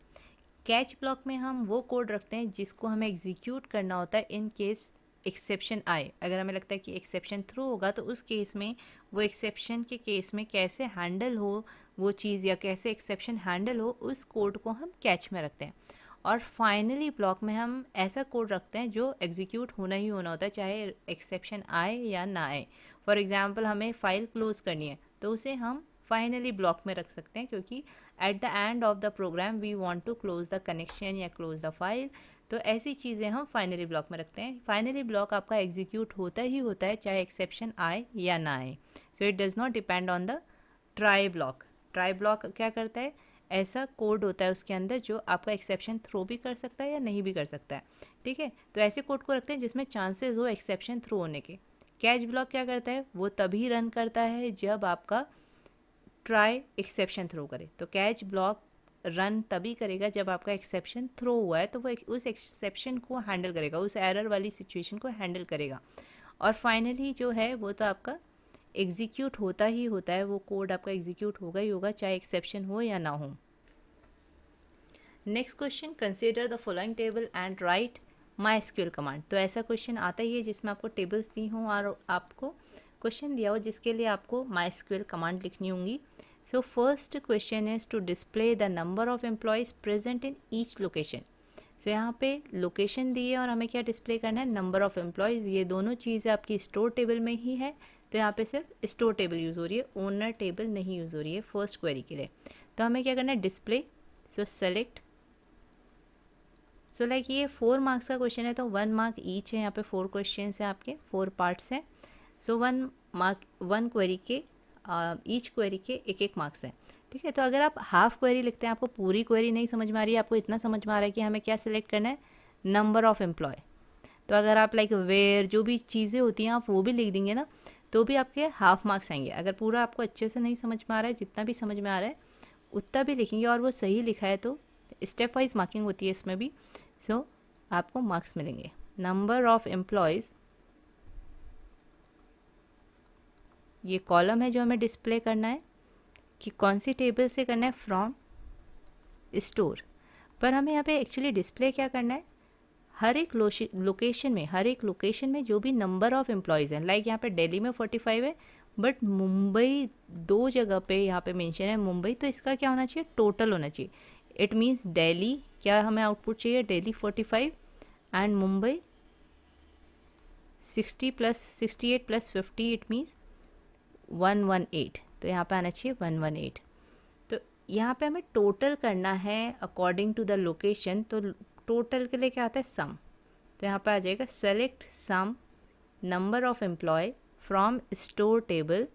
कैच ब्लॉक में हम वो कोड रखते हैं जिसको हमें एग्जीक्यूट करना होता है इन केस एक्सेप्शन आए अगर हमें लगता है कि एक्सेप्शन थ्रू होगा तो उस केस में वो एक्सेप्शन के केस में कैसे हैंडल हो वो चीज़ या कैसे एक्सेप्शन हैंडल हो उस कोड को हम कैच में रखते हैं और फाइनली ब्लॉक में हम ऐसा कोड रखते हैं जो एग्जीक्यूट होना ही होना होता है चाहे एक्सेप्शन आए या ना आए फॉर एग्ज़ाम्पल हमें फ़ाइल क्लोज़ करनी है तो उसे हम फाइनली ब्लॉक में रख सकते हैं क्योंकि at the end of the program we want to close the connection या क्लोज़ द फाइल तो ऐसी चीज़ें हम फाइनली ब्लॉक में रखते हैं फाइनली ब्लॉक आपका एग्जीक्यूट होता ही होता है चाहे एक्सेप्शन आए या ना आए so it does not depend on the try block try block क्या करता है ऐसा कोड होता है उसके अंदर जो आपका एक्सेप्शन थ्रो भी कर सकता है या नहीं भी कर सकता है ठीक है तो ऐसे कोड को रखते हैं जिसमें चांसेस हो एक्सेप्शन थ्रो होने के कैच ब्लॉक क्या करता है वो तभी रन करता है जब आपका ट्राई एक्सेप्शन थ्रो करे तो कैच ब्लॉक रन तभी करेगा जब आपका एक्सेप्शन थ्रो हुआ है तो वो उस एक्सेप्शन को हैंडल करेगा उस एरर वाली सिचुएशन को हैंडल करेगा और फाइनली जो है वो तो आपका एग्जीक्यूट होता ही होता है वो कोड आपका एग्जीक्यूट होगा ही होगा चाहे एक्सेप्शन हो या ना हो next question consider the following table and write my SQL command तो ऐसा क्वेश्चन आता ही है जिसमें आपको टेबल्स दी हों और आपको क्वेश्चन दिया हो जिसके लिए आपको माई एसक्यूएल कमांड लिखनी होंगी So first question is to display the number of employees present in each location. So so, यहाँ पे लोकेशन दी है और हमें क्या डिस्प्ले करना है नंबर ऑफ़ एम्प्लॉयज़ ये दोनों चीज़ें आपकी स्टोर टेबल में ही है तो यहाँ पे सिर्फ स्टोर टेबल यूज़ हो रही है ओनर टेबल नहीं यूज़ हो रही है फर्स्ट क्वेरी के लिए तो हमें क्या करना है display so select so like ये फोर मार्क्स का क्वेश्चन है तो वन मार्क ईच है यहाँ पे फोर क्वेश्चन हैं आपके फोर पार्ट्स हैं so one mark one query के ईच क्वेरी के एक एक मार्क्स हैं ठीक है तो अगर आप हाफ क्वेरी लिखते हैं आपको पूरी क्वेरी नहीं समझ में आ रही है आपको इतना समझ में आ रहा है कि हमें क्या सिलेक्ट करना है नंबर ऑफ़ एम्प्लॉय तो अगर आप लाइक वेयर जो भी चीज़ें होती हैं आप वो भी लिख देंगे ना तो भी आपके हाफ मार्क्स आएंगे अगर पूरा आपको अच्छे से नहीं समझ में आ रहा है जितना भी समझ में आ रहा है उतना भी लिखेंगे और वो सही लिखा है तो स्टेप वाइज मार्किंग होती है इसमें भी सो so, आपको मार्क्स मिलेंगे नंबर ऑफ़ एम्प्लॉयज़ ये कॉलम है जो हमें डिस्प्ले करना है कि कौन सी टेबल से करना है फ्रॉम स्टोर पर हमें यहाँ पे एक्चुअली डिस्प्ले क्या करना है हर एक लोकेशन में हर एक लोकेशन में जो भी नंबर ऑफ़ एम्प्लॉयज़ हैं लाइक यहाँ पे दिल्ली में फोर्टी फाइव है बट मुंबई दो जगह पे यहाँ पे मेंशन है मुंबई तो इसका क्या होना चाहिए टोटल होना चाहिए इट मींस दिल्ली क्या हमें आउटपुट चाहिए Delhi forty five and Mumbai sixty plus sixty eight plus fifty it means one one eight तो यहाँ पे आना चाहिए वन वन एट तो यहाँ पे हमें टोटल करना है अकॉर्डिंग टू द लोकेशन तो टोटल के लिए क्या आता है सम तो यहाँ पे आ जाएगा select sum number of employee from store table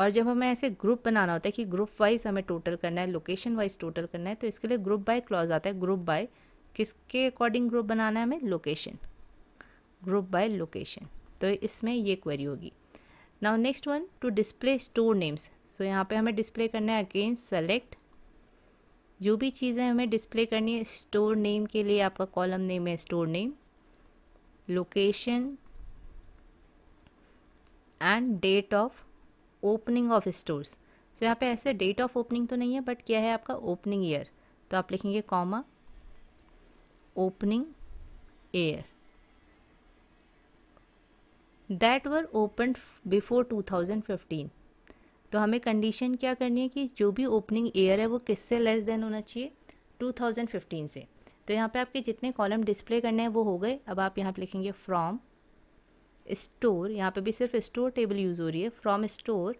और जब हमें ऐसे ग्रुप बनाना होता है कि ग्रुप वाइज हमें टोटल करना है लोकेशन वाइज टोटल करना है तो इसके लिए ग्रुप बाय क्लॉज आता है ग्रुप बाय किसके अकॉर्डिंग ग्रुप बनाना है हमें लोकेशन ग्रुप बाय लोकेशन तो इसमें ये क्वेरी होगी now next one to display store names सो यहाँ पे हमें डिस्प्ले करना है अगेन सेलेक्ट जो भी चीज़ें हमें डिस्प्ले करनी है स्टोर नेम के लिए आपका कॉलम नेम है store name location and date of opening of stores so यहाँ पे ऐसे डेट ऑफ ओपनिंग तो नहीं है बट क्या है आपका ओपनिंग ईयर तो आप लिखेंगे comma opening year that were open before 2015 तो हमें कंडीशन क्या करनी है कि जो भी ओपनिंग ईयर है वो किससे लेस देन होना चाहिए 2015 से तो यहाँ पे आपके जितने कॉलम डिस्प्ले करने हैं वो हो गए अब आप यहाँ पे लिखेंगे फ्रॉम स्टोर यहाँ पे भी सिर्फ स्टोर टेबल यूज़ हो रही है फ्रॉम स्टोर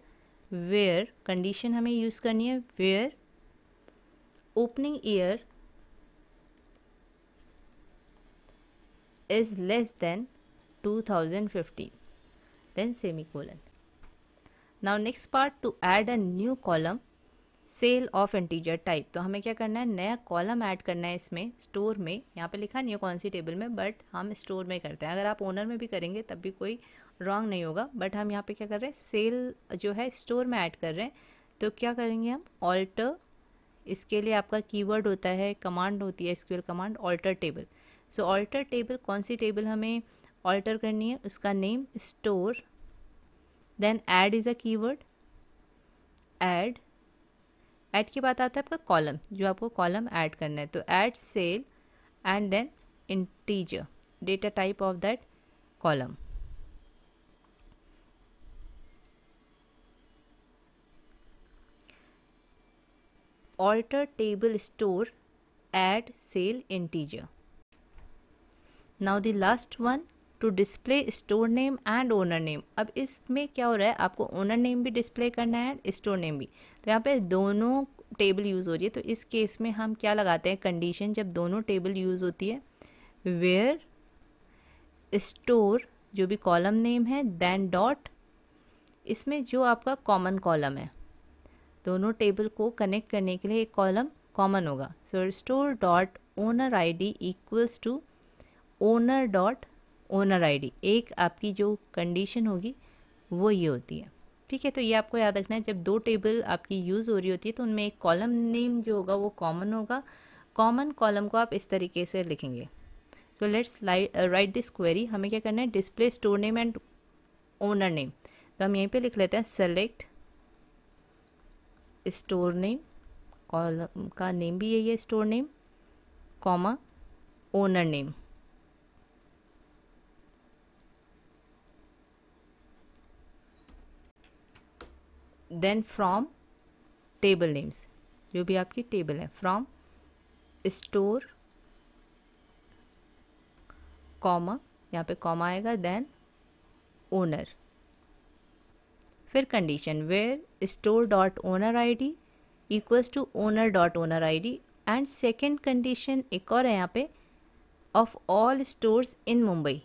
वेयर कंडीशन हमें यूज़ करनी है where opening year is less than 2015 then semicolon. Now next part to add a new column sale of integer type तो हमें क्या करना है नया कॉलम ऐड करना है इसमें स्टोर में यहाँ पे लिखा नहीं है कौन सी टेबल में बट हम स्टोर में करते हैं अगर आप ओनर में भी करेंगे तब भी कोई रॉन्ग नहीं होगा बट हम यहाँ पे क्या कर रहे हैं सेल जो है स्टोर में ऐड कर रहे हैं तो क्या करेंगे हम ऑल्टर इसके लिए आपका कीवर्ड होता है कमांड होती है SQL command alter table so alter table कौन सी टेबल हमें ऑल्टर करनी है उसका name store then add is a keyword add add के बाद आता है आपका कॉलम जो आपको कॉलम ऐड करना है तो add sale and then integer data type of that column alter table store add sale integer now the last one to display store name and owner name अब इसमें क्या हो रहा है आपको ओनर नेम भी डिस्प्ले करना है स्टोर नेम भी तो यहाँ पे दोनों टेबल यूज़ हो रही है तो इस केस में हम क्या लगाते हैं कंडीशन जब दोनों टेबल यूज़ होती है वेयर स्टोर जो भी कॉलम नेम है देन डॉट इसमें जो आपका कॉमन कॉलम है दोनों टेबल को कनेक्ट करने के लिए एक कॉलम कॉमन होगा so store dot owner I D equals to owner dot owner ID एक आपकी जो कंडीशन होगी वो ये होती है ठीक है तो ये आपको याद रखना है जब दो टेबल आपकी यूज़ हो रही होती है तो उनमें एक कॉलम नेम जो होगा वो कॉमन होगा कॉमन कॉलम को आप इस तरीके से लिखेंगे सो तो लेट्स राइट दिस क्वेरी हमें क्या करना है display store name and owner name तो हम यहीं पे लिख लेते हैं सेलेक्ट स्टोर नेम कॉलम का नेम भी यही है store name comma owner name then from table names जो भी आपकी टेबल है फ्रॉम स्टोर कॉमा यहाँ पे कॉमा आएगा देन ओनर फिर condition where store dot owner I D equals to owner dot owner I D and second condition एक और है यहाँ पे of all stores in Mumbai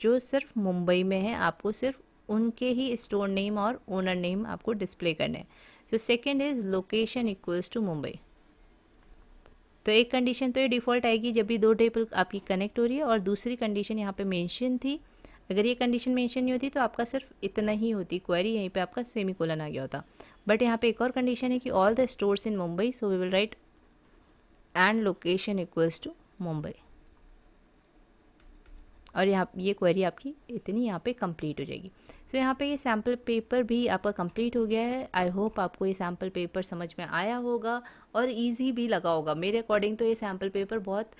जो सिर्फ मुंबई में है आपको सिर्फ उनके ही स्टोर नेम और ओनर नेम आपको डिस्प्ले करने हैं so second is location equals to Mumbai तो एक कंडीशन तो ये डिफ़ॉल्ट आएगी जब भी दो टेबल आपकी कनेक्ट हो रही है और दूसरी कंडीशन यहाँ पे मेंशन थी अगर ये कंडीशन मेंशन नहीं होती तो आपका सिर्फ इतना ही होती क्वेरी यहीं पे आपका सेमी कोलन आ गया होता बट यहाँ पे एक और कंडीशन है कि all the stores in Mumbai so we will write and location equals to Mumbai और यहाँ ये क्वेरी आपकी इतनी यहाँ पे कंप्लीट हो जाएगी सो so, यहाँ पे ये सैम्पल पेपर भी आपका कंप्लीट हो गया है आई होप आपको ये सैम्पल पेपर समझ में आया होगा और इजी भी लगा होगा मेरे अकॉर्डिंग तो ये सैम्पल पेपर बहुत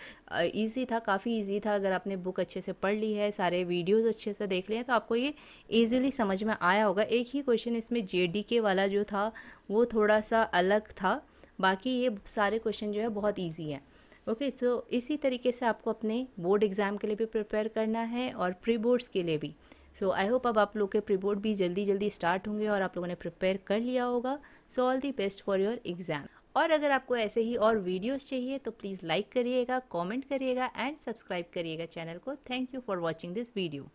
इजी था काफ़ी इजी था अगर आपने बुक अच्छे से पढ़ ली है सारे वीडियोस अच्छे से देख लिए तो आपको ये ईजिली समझ में आया होगा एक ही क्वेश्चन इसमें जे के वाला जो था वो थोड़ा सा अलग था बाकी ये सारे क्वेश्चन जो है बहुत ईजी हैं ओके तो इसी तरीके से आपको अपने बोर्ड एग्ज़ाम के लिए भी प्रिपेयर करना है और प्री बोर्ड्स के लिए भी सो आई होप अब आप लोग के प्री बोर्ड भी जल्दी जल्दी स्टार्ट होंगे और आप लोगों ने प्रिपेयर कर लिया होगा so all the best for your exam और अगर आपको ऐसे ही और वीडियोस चाहिए तो प्लीज़ लाइक करिएगा कमेंट करिएगा एंड सब्सक्राइब करिएगा चैनल को thank you for watching this video